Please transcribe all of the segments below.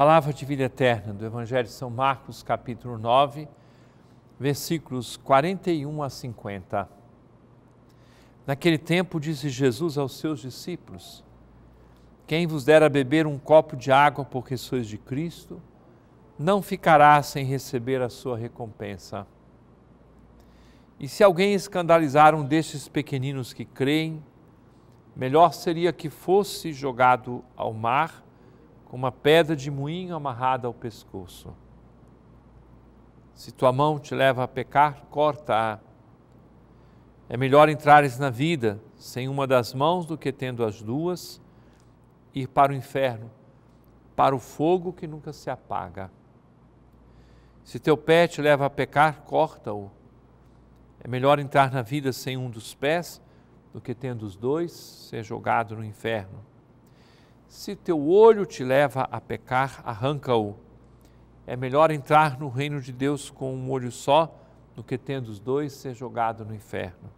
Palavra de vida eterna do Evangelho de São Marcos, capítulo 9, versículos 41 a 50. Naquele tempo disse Jesus aos seus discípulos: Quem vos dera beber um copo de água porque sois de Cristo, não ficará sem receber a sua recompensa. E se alguém escandalizar um destes pequeninos que creem, melhor seria que fosse jogado ao mar com uma pedra de moinho amarrada ao pescoço. Se tua mão te leva a pecar, corta-a. É melhor entrares na vida sem uma das mãos do que tendo as duas, ir para o inferno, para o fogo que nunca se apaga. Se teu pé te leva a pecar, corta-o. É melhor entrar na vida sem um dos pés do que tendo os dois ser jogado no inferno. Se teu olho te leva a pecar, arranca-o. É melhor entrar no reino de Deus com um olho só do que tendo os dois ser jogado no inferno,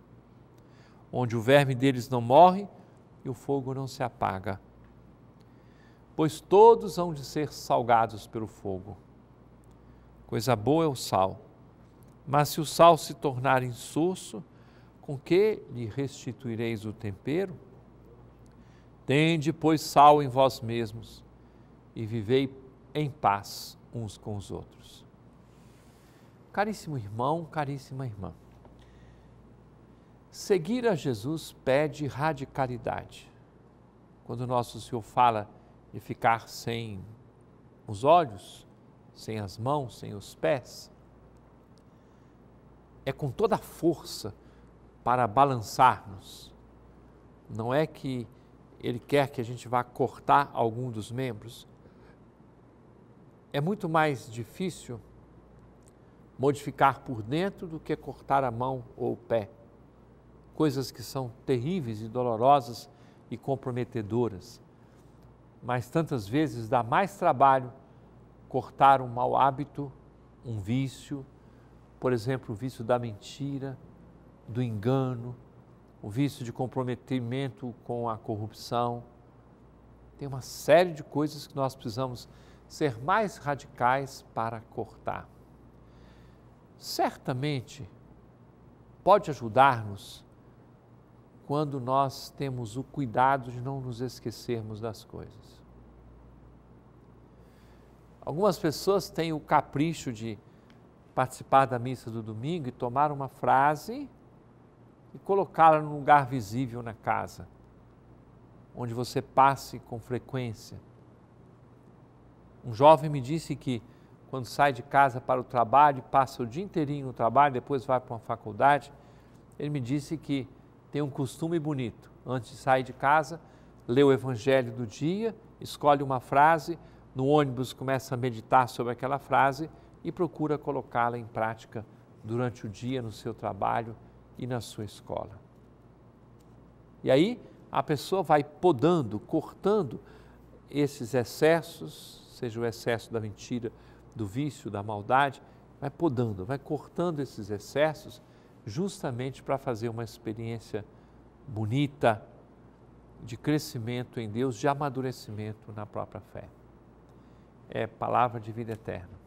onde o verme deles não morre e o fogo não se apaga. Pois todos hão de ser salgados pelo fogo. Coisa boa é o sal, mas se o sal se tornar insosso, com que lhe restituireis o tempero? Tende, pois, sal em vós mesmos e vivei em paz uns com os outros. Caríssimo irmão, caríssima irmã, seguir a Jesus pede radicalidade. Quando nosso Senhor fala de ficar sem os olhos, sem as mãos, sem os pés, é com toda a força para balançarmos. Não é que ele quer que a gente vá cortar algum dos membros, é muito mais difícil modificar por dentro do que cortar a mão ou o pé. Coisas que são terríveis e dolorosas e comprometedoras. Mas tantas vezes dá mais trabalho cortar um mau hábito, um vício, por exemplo, o vício da mentira, do engano, o vício de comprometimento com a corrupção. Tem uma série de coisas que nós precisamos ser mais radicais para cortar. Certamente pode ajudar-nos quando nós temos o cuidado de não nos esquecermos das coisas. Algumas pessoas têm o capricho de participar da missa do domingo e tomar uma frase e colocá-la num lugar visível na casa, onde você passe com frequência. Um jovem me disse que quando sai de casa para o trabalho, passa o dia inteirinho no trabalho, depois vai para uma faculdade, ele me disse que tem um costume bonito. Antes de sair de casa, lê o evangelho do dia, escolhe uma frase, no ônibus começa a meditar sobre aquela frase e procura colocá-la em prática durante o dia no seu trabalho e na sua escola. E aí a pessoa vai podando, cortando esses excessos, seja o excesso da mentira, do vício, da maldade, vai podando, vai cortando esses excessos, justamente para fazer uma experiência bonita de crescimento em Deus, de amadurecimento na própria fé. É palavra de vida eterna.